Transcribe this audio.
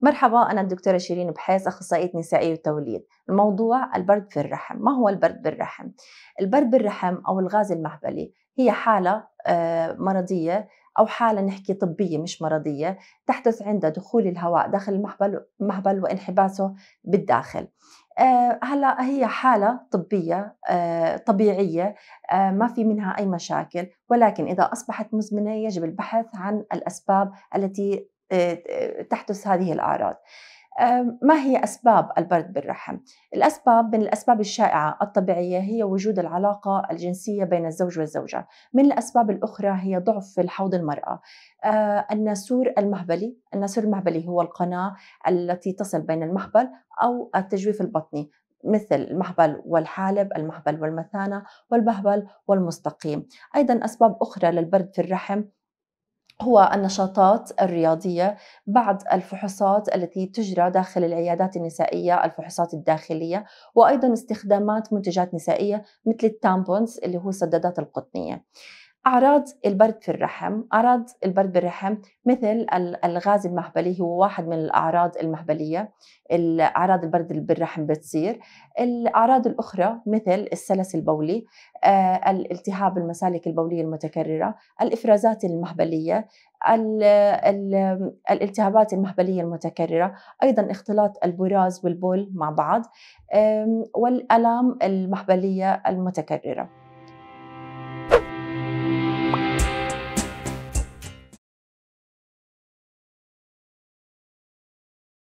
مرحبا أنا الدكتورة شيرين بحيث أخصائية نسائية وتوليد الموضوع البرد في الرحم ما هو البرد بالرحم؟ البرد بالرحم أو الغاز المهبلي هي حالة آه، مرضية أو حالة نحكي طبية مش مرضية تحدث عند دخول الهواء داخل المهبل, المهبل وانحباسه بالداخل آه، هلا هي حالة طبية آه، طبيعية ما في منها أي مشاكل ولكن إذا أصبحت مزمنة يجب البحث عن الأسباب التي آه، تحدث هذه الأعراض آه، ما هي أسباب البرد بالرحم؟ الأسباب من الأسباب الشائعة الطبيعية هي وجود العلاقة الجنسية بين الزوج والزوجة من الأسباب الأخرى هي ضعف في الحوض المرأة آه، الناسور المهبلي الناسور المهبلي هو القناة التي تصل بين المهبل أو التجويف البطني مثل المهبل والحالب المهبل والمثانة والمهبل والمستقيم أيضا أسباب أخرى للبرد في الرحم هو النشاطات الرياضية بعد الفحوصات التي تجرى داخل العيادات النسائية الفحوصات الداخلية وأيضا استخدامات منتجات نسائية مثل التامبونز اللي هو السدادات القطنية أعراض البرد في الرحم أعراض البرد بالرحم مثل الغاز المهبلي هو واحد من الأعراض المهبلية أعراض البرد بالرحم بتصير الأعراض الأخرى مثل السلس البولي آه، الالتهاب المسالك البولية المتكررة الإفرازات المهبلية الالتهابات المهبلية المتكررة أيضا اختلاط البراز والبول مع بعض والألام المهبلية المتكررة